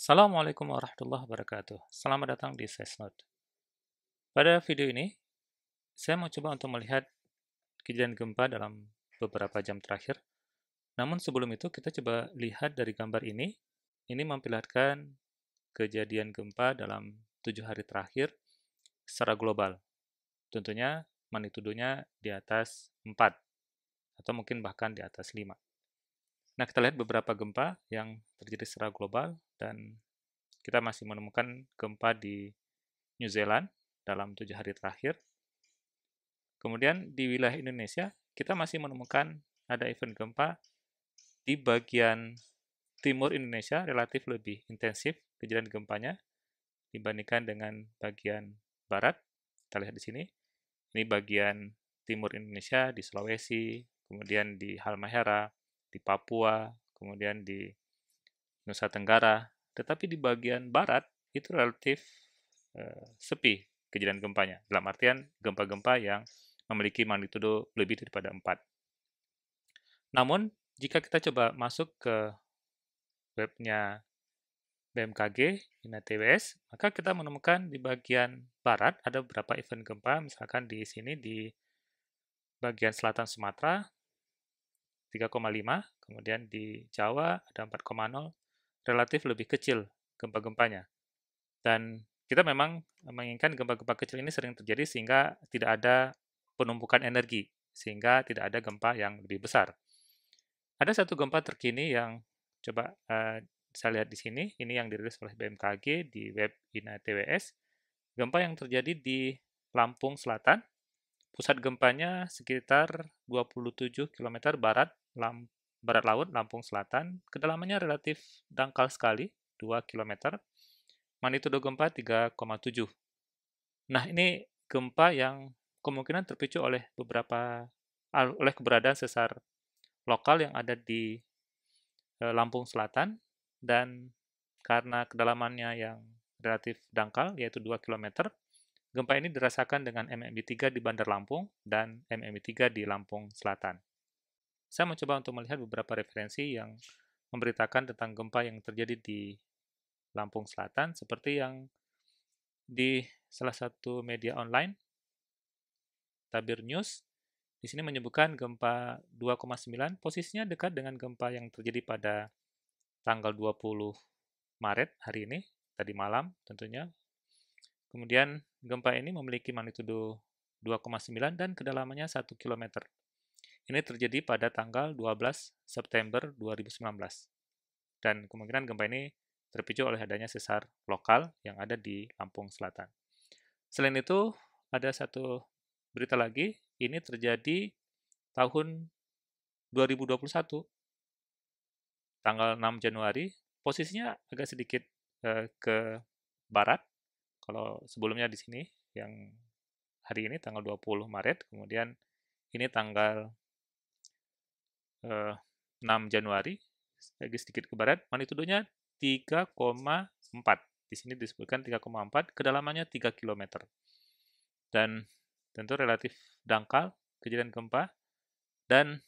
Assalamualaikum warahmatullahi wabarakatuh. Selamat datang di SESNOT. Pada video ini, saya mau coba untuk melihat kejadian gempa dalam beberapa jam terakhir. Namun sebelum itu, kita coba lihat dari gambar ini. Ini memperlihatkan kejadian gempa dalam tujuh hari terakhir secara global. Tentunya magnitudonya di atas 4 atau mungkin bahkan di atas 5. Nah, kita lihat beberapa gempa yang terjadi secara global dan kita masih menemukan gempa di New Zealand dalam tujuh hari terakhir. Kemudian di wilayah Indonesia, kita masih menemukan ada event gempa di bagian timur Indonesia relatif lebih intensif kejadian gempanya dibandingkan dengan bagian barat. Kita lihat di sini. Ini bagian timur Indonesia di Sulawesi, kemudian di Halmahera, di Papua, kemudian di Nusa Tenggara. Tetapi di bagian barat itu relatif eh, sepi kejadian gempanya. Dalam artian gempa-gempa yang memiliki magnitudo lebih daripada 4. Namun, jika kita coba masuk ke webnya BMKG, INATWS, maka kita menemukan di bagian barat ada beberapa event gempa, misalkan di sini di bagian selatan Sumatera, 3,5, kemudian di Jawa ada 4,0, relatif lebih kecil gempa-gempanya. Dan kita memang menginginkan gempa-gempa kecil ini sering terjadi sehingga tidak ada penumpukan energi, sehingga tidak ada gempa yang lebih besar. Ada satu gempa terkini yang coba uh, saya lihat di sini, ini yang dirilis oleh BMKG di web INATWS. Gempa yang terjadi di Lampung Selatan, pusat gempanya sekitar 27 km barat Lamp barat laut Lampung Selatan, kedalamannya relatif dangkal sekali, 2 km, magnitudo gempa 3,7. Nah, ini gempa yang kemungkinan terpicu oleh beberapa oleh keberadaan sesar lokal yang ada di e, Lampung Selatan dan karena kedalamannya yang relatif dangkal yaitu 2 km, gempa ini dirasakan dengan MMI 3 di Bandar Lampung dan MMI 3 di Lampung Selatan. Saya mencoba untuk melihat beberapa referensi yang memberitakan tentang gempa yang terjadi di Lampung Selatan, seperti yang di salah satu media online, Tabir News, di sini menyebutkan gempa 2,9 posisinya dekat dengan gempa yang terjadi pada tanggal 20 Maret hari ini, tadi malam tentunya. Kemudian gempa ini memiliki magnitudo 2,9 dan kedalamannya 1 km. Ini terjadi pada tanggal 12 September 2019. Dan kemungkinan gempa ini terpicu oleh adanya sesar lokal yang ada di Lampung Selatan. Selain itu, ada satu berita lagi, ini terjadi tahun 2021, tanggal 6 Januari, posisinya agak sedikit eh, ke barat, kalau sebelumnya di sini, yang hari ini tanggal 20 Maret, kemudian ini tanggal 6 eh, Januari, lagi sedikit ke barat, magnitudonya 3,4. Di sini disebutkan 3,4, kedalamannya 3 km. Dan tentu relatif dangkal kejadian gempa. Dan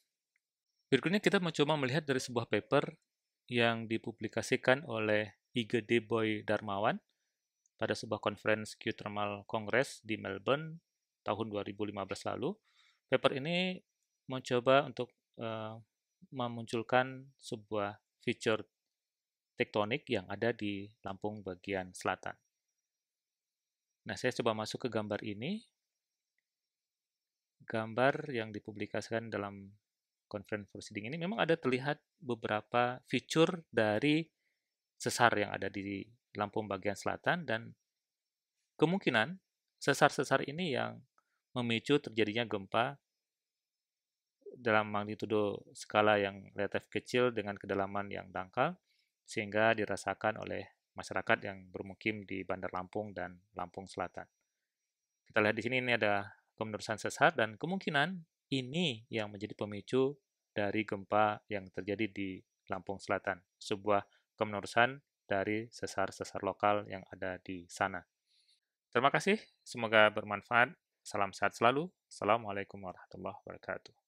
berikutnya kita mencoba melihat dari sebuah paper yang dipublikasikan oleh IGD Boy Darmawan pada sebuah konferensi Geothermal Congress di Melbourne tahun 2015 lalu. Paper ini mencoba untuk Eh, memunculkan sebuah fitur tektonik yang ada di Lampung bagian selatan. Nah, saya coba masuk ke gambar ini. Gambar yang dipublikasikan dalam conference proceeding ini memang ada terlihat beberapa fitur dari sesar yang ada di Lampung bagian selatan dan kemungkinan sesar-sesar ini yang memicu terjadinya gempa dalam magnitudo skala yang relatif kecil dengan kedalaman yang dangkal, sehingga dirasakan oleh masyarakat yang bermukim di Bandar Lampung dan Lampung Selatan. Kita lihat di sini ini ada kemenerusan sesar dan kemungkinan ini yang menjadi pemicu dari gempa yang terjadi di Lampung Selatan, sebuah kemenerusan dari sesar-sesar lokal yang ada di sana. Terima kasih, semoga bermanfaat. Salam sehat selalu. Assalamualaikum warahmatullahi wabarakatuh.